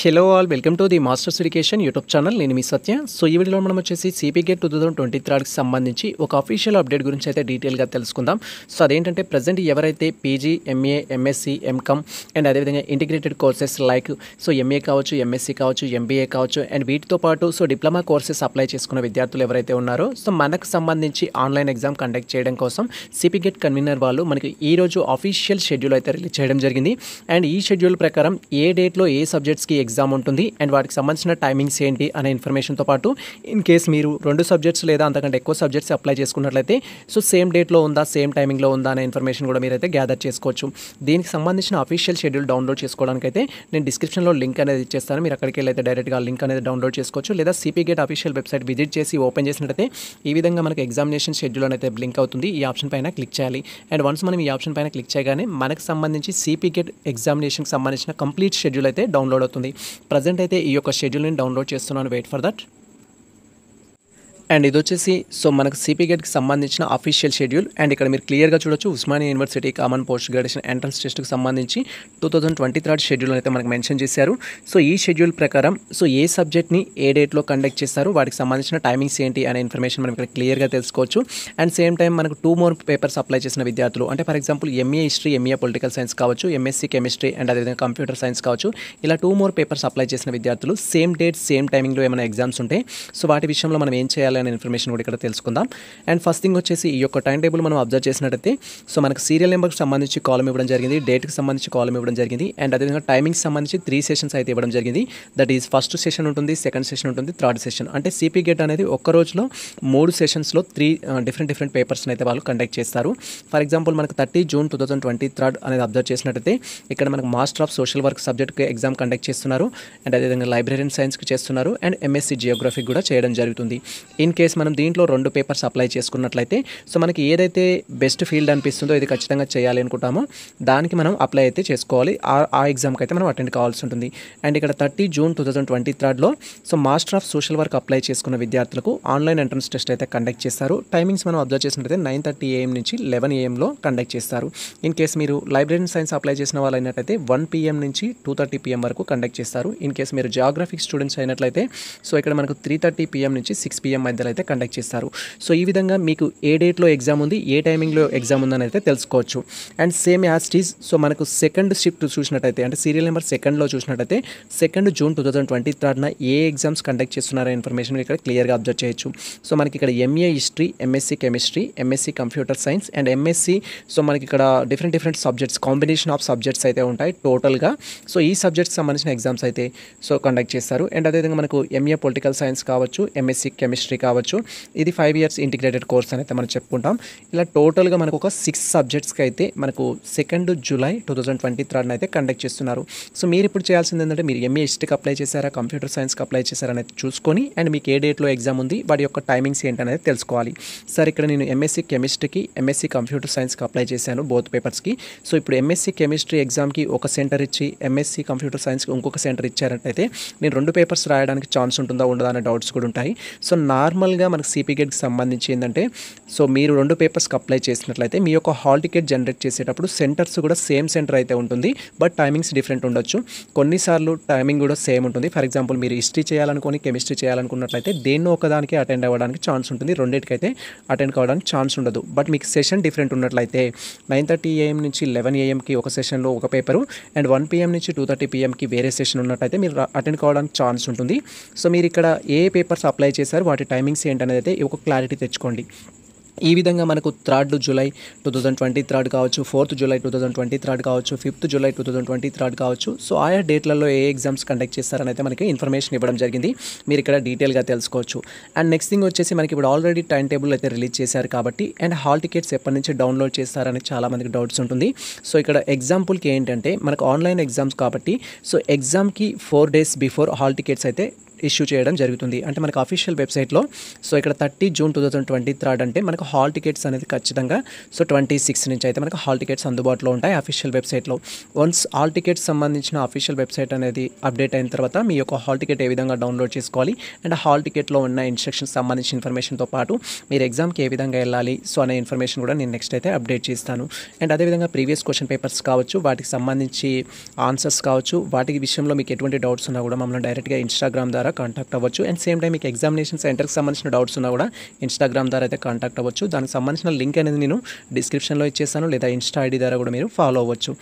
hello all welcome to the masters education YouTube channel నేను మీ Satya so ఈ వీడియోలో మనం వచ్చేసి CP GATE two thousand twenty త్రీకి సంబంధించి ఒక అఫీషియల్ అప్డేట్ గురించి అయితే డీటెయిల్గా తెలుసుకుందాం సో అదేంటంటే ప్రజెంట్ ఎవరైతే PG MA MSc MCom and అదేవిధంగా integrated courses like so MA కావచ్చు ఎంఎస్సీ కావచ్చు ఎంబీఏ కావచ్చు అండ్ వీటితో పాటు సో డిప్లొమా కోర్సెస్ అప్లై చేసుకున్న విద్యార్థులు ఎవరైతే ఉన్నారో సో మనకు సంబంధించి ఆన్లైన్ ఎగ్జామ్ కండక్ట్ చేయడం కోసం సిపి గేట్ కన్వీనర్ వాళ్ళు మనకి ఈరోజు అఫీషియల్ షెడ్యూల్ అయితే రిలీజ్ చేయడం జరిగింది అండ్ ఈ షెడ్యూల్ ప్రకారం ఏ డేట్లో ఏ సబ్జెక్ట్స్కి ఎగ్జామ్ ఉంటుంది అండ్ వాటికి సంబంధించిన టైమింగ్స్ ఏంటి అనే ఇన్ఫర్మేషన్తో పాటు ఇన్ కేస్ మీరు రెండు సబ్జెక్ట్స్ లేదా అంతకంటే ఎక్కువ సబ్జెక్ట్స్ అప్లై చేసుకున్నట్లయితే సో సేమ్ డేట్లో ఉందా సేమ్ టైమింగ్లో ఉందా అనే ఇన్ఫర్మేషన్ కూడా మీరైతే గ్యాదర్ చేసుకోవచ్చు దీనికి సంబంధించిన అఫీషియల్ షెడ్యూల్ డౌన్లోడ్ చేసుకోవడానికైతే నేను డిస్క్రిప్షన్లో లింక్ అనేది ఇచ్చేస్తాను మీరు అక్కడికి వెళ్ళి అయితే డైరెక్ట్గా లింక్ అనేది డౌన్లోడ్ చేసుకోవచ్చు లేదా CP GATE official website visit చేసి ఓపెన్ చేసినట్లయితే ఈ విధంగా మనకి ఎగ్జామినేషన్ షెడ్యూల్ అనేది లింక్ అవుతుంది ఈ ఆప్షన్ పైన క్లిక్ చేయాలి అండ్ వన్స్ మనం ఈ ఆప్షన్ పైన క్లిక్ చేయగానే మనకు సంబంధించి సిపి గేట్ ఎగ్జామినేషన్కి సంబంధించిన కంప్లీట్ షెడ్యూల్ అయితే డౌన్లోడ్ అవుతుంది ప్రజెంట్ అయితే ఈ యొక్క షెడ్యూల్ని డౌన్లోడ్ చేస్తున్నాను వెయిట్ ఫర్ దట్ అండ్ ఇది వచ్చేసి సో మనకు గేట్ గేట్కి సంబంధించిన అఫీషియల్ షెడ్యూల్ అండ్ ఇక్కడ మీరు క్లియర్గా చూడొచ్చు Osmania university common post graduation entrance టెస్ట్కి సంబంధించి two thousand twenty third schedule అయితే మనకు మెన్షన్ చేశారు సో ఈ షెడ్యూల్ ప్రకారం సో ఏ సబ్జెక్ట్ని ఏ డేట్లో కండక్ట్ చేస్తారు వాటికి సంబంధించిన టైమింగ్స్ ఏంటి అనే ఇన్ఫర్మేషన్ మనం ఇక్కడ క్లియర్గా తెలుసుకోవచ్చు అండ్ సేమ్ టైం మనకు టూ మోర్ పేపర్స్ అప్లై చేసిన విద్యార్థులు అంటే for example MA history MA political science కావచ్చు ఎంఎస్సీ కెమిస్ట్రీ అండ్ అదేవిధంగా కంప్యూటర్ సైన్స్ కావచ్చు ఇలా టూ మోర్ పేపర్స్ అప్లై చేసిన విద్యార్థులు సేమ్ డేట్ సేమ్ టైమింగ్లో ఏమైనా ఎగ్జామ్స్ ఉంటాయి సో వాటి విషయంలో మనం ఏం చేయాలి అనే ఇన్ఫర్మేషన్ కూడా ఇక్కడ తెలుసుకుందాం అండ్ ఫస్ట్ థింగ్ వచ్చేసి ఈ యొక్క టైం టేబుల్ మనం అబ్జర్వ్ చేసినట్టయితే సో మనకు సీరియల్ నెంబర్కి సంబంధించి కాలం ఇవ్వడం జరిగింది డేట్కి సంబంధించి కాలం ఇవ్వడం జరిగింది అండ్ అదేవిధంగా టైమింగ్కి సంబంధించి త్రీ సెషన్స్ అయితే ఇవ్వడం జరిగింది దట్ ఈజ్ ఫస్ట్ సెషన్ ఉంటుంది సెకండ్ సెషన్ ఉంటుంది థర్డ్ సెషన్ అంటే సిపి గేట్ అనేది ఒక్క రోజులో మూడు సెషన్స్లో త్రీ డిఫరెంట్ డిఫరెంట్ పేపర్స్ని అయితే వాళ్ళు కండక్ట్ చేస్తారు ఫర్ ఎగ్జాంపుల్ మనకు thirty June two thousand twenty third అనేది అబ్జర్వ్ చేసినట్టయితే ఇక్కడ మనకు మాస్టర్ ఆఫ్ సోషల్ వర్క్ సబ్జెక్ట్కి ఎగ్జామ్ కండక్ట్ చేస్తున్నారు అండ్ అదేవిధంగా లైబ్రరీన్ సైన్స్కి చేస్తున్నారు అండ్ ఎంఎస్సీ జియోగ్రఫీ కూడా చేయడం జరుగుతుంది ఇన్ కేస్ మనం దీంట్లో రెండు పేపర్స్ అప్లై చేసుకున్నట్లయితే సో మనకి ఏదైతే బెస్ట్ ఫీల్డ్ అనిపిస్తుందో ఇది ఖచ్చితంగా చేయాలి అనుకుంటామో దానికి మనం అప్లై అయితే చేసుకోవాలి ఆ ఎగ్జామ్కి అయితే మనం అటెండ్ కావాల్సి ఉంటుంది అండ్ ఇక్కడ thirty June two thousand twenty థర్డ్లో so master of social work apply చేసుకున్న విద్యార్థులకు ఆన్లైన్ ఎంట్రన్స్ టెస్ట్ అయితే కండక్ట్ చేస్తారు టైమింగ్స్ మనం అబ్జర్వ్ చేసినట్లయితే నైన్ థర్టీ ఏఎం నుంచి లెవెన్ ఏఎంలో కండక్ట్ చేస్తారు ఇన్ కేస్ మీరు లైబ్రరీ సైన్స్ అప్లై చేసిన వాళ్ళు అయినట్లయితే వన్ పిఎం నుంచి టూ థర్టీ పిఎం వరకు కండక్ట్ చేస్తారు ఇన్ కేస్ మీరు జాగ్రఫిక్ స్టూడెంట్స్ అయినట్లయితే సో ఇక్కడ మనకు త్రీ థర్టీ పిఎం నుంచి సిక్స్ పిఎం మధ్యలో అయితే కండక్ట్ చేస్తారు సో ఈ విధంగా మీకు ఏ డేట్లో ఎగ్జామ్ ఉంది ఏ టైమింగ్లో ఎగ్జామ్ ఉందని అయితే తెలుసుకోవచ్చు అండ్ సేమ్ యాస్టీస్ సో మనకు సెకండ్ షిఫ్ట్ చూసినట్టయితే అంటే సీరియల్ నెంబర్ సెకండ్లో చూసినట్టయితే second June two thousand twenty థర్డ్న ఏ ఎగ్జామ్స్ కండక్ట్ చేస్తున్నారో ఇన్ఫర్మేషన్ ఇక్కడ క్లియర్గా అబ్జర్వ్ చేయొచ్చు సో మనకి ఇక్కడ MA history MSc chemistry MSc computer science and MSc so మనకి ఇక్కడ different different subjects combination of subjects అయితే ఉంటాయి టోటల్గా సో ఈ సబ్జెక్ట్స్ సంబంధించిన ఎగ్జామ్స్ అయితే సో కండక్ట్ చేస్తారు అండ్ అదేవిధంగా మనకు ఎంఏ పొలిటికల్ సైన్స్ కావచ్చు ఎంఎస్సి కెమిస్ట్రీ కావచ్చు ఇది ఫైవ్ ఇయర్స్ ఇంటిగ్రేటెడ్ కోర్స్ అని అయితే మనం చెప్పుకుంటాం ఇలా టోటల్గా మనకు ఒక సిక్స్ సబ్జెక్ట్స్కి అయితే మనకు second July two thousand twenty third అయితే కండక్ట్ చేస్తున్నారు సో మీరు ఇప్పుడు చేయాల్సింది ఏంటంటే మీరు ఎంఏ హిస్టరీకి అప్లై చేశారా కంప్యూటర్ సైన్స్కి అప్లై చేశారా అనేది చూసుకొని అండ్ మీకు ఏ డేట్లో ఎగ్జామ్ ఉంది వాటి యొక్క టైమింగ్స్ ఏంటనేది తెలుసుకోవాలి సార్ ఇక్కడ నేను ఎంఎస్సీ కెమిస్ట్రీకి ఎంఎస్సీ కంప్యూటర్ సైన్స్కి అప్లై చేశాను బోత్ పేపర్స్కి సో ఇప్పుడు ఎంఎస్సీ కెమిస్ట్రీ ఎగ్జామ్కి ఒక సెంటర్ ఇచ్చి ఎంఎస్సీ కంప్యూటర్ సైన్స్కి ఇంకొక సెంటర్ ఇచ్చారంటే నేను రెండు పేపర్స్ రాయడానికి ఛాన్స్ ఉంటుందా ఉండదా అనే డౌట్స్ కూడా ఉంటాయి సో నార్మల్ నార్మల్గా మనకు గేట్కి సంబంధించి ఏంటంటే సో మీరు రెండు పేపర్స్కి అప్లై చేసినట్లయితే మీ యొక్క హాల్ టికెట్ జనరేట్ చేసేటప్పుడు సెంటర్స్ కూడా సేమ్ సెంటర్ అయితే ఉంటుంది బట్ టైమింగ్స్ డిఫరెంట్ ఉండొచ్చు కొన్నిసార్లు టైమింగ్ కూడా సేమ్ ఉంటుంది ఫర్ ఎగ్జాంపుల్ మీరు హిస్టరీ చేయాలనుకుని కెమిస్ట్రీ చేయాలనుకున్నట్లయితే దేన్నో ఒకదానికి అటెండ్ అవ్వడానికి ఛాన్స్ ఉంటుంది రెండింటికైతే అటెండ్ కావడానికి ఛాన్స్ ఉండదు బట్ మీకు సెషన్ డిఫరెంట్ ఉన్నట్లయితే నైన్ థర్టీ ఏఎం నుంచి లెవెన్ ఏఎంకి ఒక సెషన్లో ఒక పేపరు అండ్ వన్ పిఎం నుంచి టూ థర్టీ పిఎంకి వేరే సెషన్ ఉన్నట్టయితే మీరు అటెండ్ కావడానికి ఛాన్స్ ఉంటుంది సో మీరు ఇక్కడ ఏ పేపర్స్ అప్లై చేశారు వాటి టైం టైమింగ్స్ ఏంటనేది అయితే ఒక క్లారిటీ తెచ్చుకోండి ఈ విధంగా మనకు third July two thousand twenty third కావచ్చు fourth July two thousand twenty third కావచ్చు fifth July two thousand twenty third కావచ్చు సో ఆయా డేట్లలో ఏ ఎగ్జామ్స్ కండక్ట్ చేస్తారని అయితే మనకి ఇన్ఫర్మేషన్ ఇవ్వడం జరిగింది మీరు ఇక్కడ డీటెయిల్గా తెలుసుకోవచ్చు అండ్ నెక్స్ట్ థింగ్ వచ్చేసి మనకి ఇప్పుడు ఆల్రెడీ టైం టేబుల్ అయితే రిలీజ్ చేశారు కాబట్టి అండ్ హాల్ టికెట్స్ ఎప్పటి నుంచి డౌన్లోడ్ చేస్తారని చాలా మందికి డౌట్స్ ఉంటుంది సో ఇక్కడ ఎగ్జాంపుల్కి ఏంటంటే మనకు ఆన్లైన్ ఎగ్జామ్స్ కాబట్టి సో ఎగ్జామ్కి four days before hall tickets అయితే ఇష్యూ చేయడం జరుగుతుంది అంటే మనకు అఫీషియల్ వెబ్సైట్లో సో ఇక్కడ thirty June two thousand twenty third అంటే మనకు హాల్ టికెట్స్ అనేది ఖచ్చితంగా సో ట్వంటీ సిక్స్ నుంచి అయితే మనకు హాల్ టికెట్స్ అందుబాటులో ఉంటాయి అఫీషియల్ వెబ్సైట్లో వన్స్ హాల్ టికెట్స్ సంబంధించిన అఫీషియల్ వెబ్సైట్ అనేది అప్డేట్ అయిన తర్వాత మీ యొక్క హాల్ టికెట్ ఏ విధంగా డౌన్లోడ్ చేసుకోవాలి అండ్ హాల్ టికెట్లో ఉన్న ఇన్స్ట్రక్షన్స్ సంబంధించిన ఇన్ఫర్మేషన్తో పాటు మీరు ఎగ్జామ్కి ఏ విధంగా వెళ్ళాలి సో అనే ఇన్ఫర్మేషన్ కూడా నేను నెక్స్ట్ అయితే అప్డేట్ చేస్తాను అండ్ అదేవిధంగా ప్రీవియస్ క్వశ్చన్ పేపర్స్ కావచ్చు వాటికి సంబంధించి ఆన్సర్స్ కావచ్చు వాటి విషయంలో మీకు ఎటువంటి డౌట్స్ ఉన్నా కూడా మమ్మల్ని డైరెక్ట్గా ఇన్స్టాగ్రామ్ ద్వారా ద్వారా కాంటాక్ట్ అవ్వచ్చు అండ్ సేమ్ టైం మీకు ఎగ్జామినేషన్ సెంటర్కి సంబంధించిన డౌట్స్ ఉన్నా కూడా ఇన్స్టాగ్రామ్ ద్వారా అయితే కాంటాక్ట్ అవ్వచ్చు దానికి సంబంధించిన లింక్ అనేది నేను డిస్క్రిప్షన్లో ఇచ్చేసాను లేదా ఇన్స్టా ఐడి ద్వారా కూడా మీరు ఫాలో అవ్వచ్చు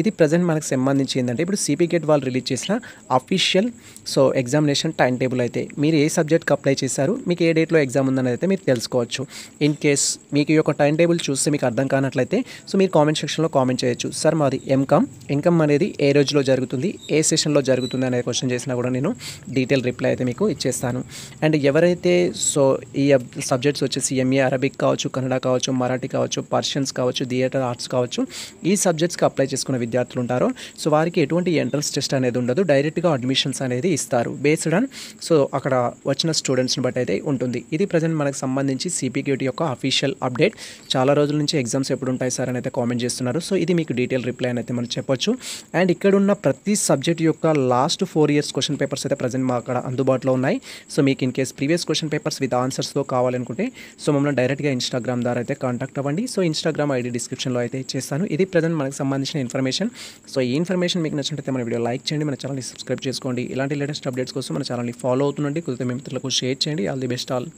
ఇది ప్రజెంట్ మనకు సంబంధించి ఏంటంటే ఇప్పుడు సిపి గేట్ వాళ్ళు రిలీజ్ చేసిన official so examination time table అయితే మీరు ఏ సబ్జెక్ట్కి అప్లై చేశారు మీకు ఏ డేట్లో ఎగ్జామ్ ఉందని అయితే మీరు తెలుసుకోవచ్చు ఇన్ కేస్ మీకు ఈ యొక్క టైం టేబుల్ చూస్తే మీకు అర్థం కానట్లయితే సో మీరు కామెంట్ సెక్షన్లో కామెంట్ చేయొచ్చు సార్ మాది ఎంకమ్ ఇన్కమ్ అనేది ఏ రోజులో జరుగుతుంది ఏ సెషన్లో జరుగుతుంది అనే క్వశ్చన్ చేసినా కూడా నేను డీటెయిల్ రిప్లై అయితే మీకు ఇచ్చేస్తాను అండ్ ఎవరైతే సో ఈ సబ్జెక్ట్స్ వచ్చేసి ఎంఏ అరబిక్ కావచ్చు కన్నడ కావచ్చు మరాఠీ కావచ్చు పర్షియన్స్ కావచ్చు థియేటర్ ఆర్ట్స్ కావచ్చు ఈ సబ్జెక్ట్స్కి అప్లై చేసుకున్న విద్యార్థులు ఉంటారో సో వారికి ఎటువంటి ఎంట్రన్స్ టెస్ట్ అనేది ఉండదు డైరెక్ట్గా అడ్మిషన్స్ అనేది ఇస్తారు బేస్డ్ ఆన్ సో అక్కడ వచ్చిన స్టూడెంట్స్ని బట్టి అయితే ఉంటుంది ఇది ప్రజెంట్ మనకు సంబంధించి సిపిక్యూటీ యొక్క అఫీషియల్ అప్డేట్ చాలా రోజుల నుంచి ఎగ్జామ్స్ ఎప్పుడు ఉంటాయి సార్ అని అయితే కామెంట్ చేస్తున్నారు సో ఇది మీకు డీటెయిల్ రిప్లై అని అయితే మనం చెప్పొచ్చు అండ్ ఇక్కడ ఉన్న ప్రతి సబ్జెక్ట్ యొక్క last four years question papers అయితే ప్రజెంట్ మా అక్కడ అందుబాటులో ఉన్నాయి సో మీకు in case previous question papers with ఆన్సర్స్తో కావాలనుకుంటే సో మమ్మల్ని డైరెక్ట్గా ఇన్స్టాగ్రామ్ ద్వారా అయితే కాంటాక్ట్ అవ్వండి సో ఇన్స్టాగ్రామ్ ఐడి డిస్క్రిప్షన్లో అయితే ఇచ్చేస్తాను ఇది ప్రజెంట్ మనకు సంబంధించిన ఇన్ఫర్మేషన్ సో ఈ ఇన్ఫర్మేషన్ మీకు నచ్చినట్టయితే మన వీడియో లైక్ చేయండి మన ఛానల్ని సబ్స్క్రైబ్ చేసుకోండి ఇలాంటి లేటెస్ట్ అప్డేట్స్ కోసం మన ఛానల్ని ఫాలో అవుతుండండి కొద్దిగా మీ మిత్రులకు షేర్ చేయండి ఆల్ ది బెస్ట్ ఆల్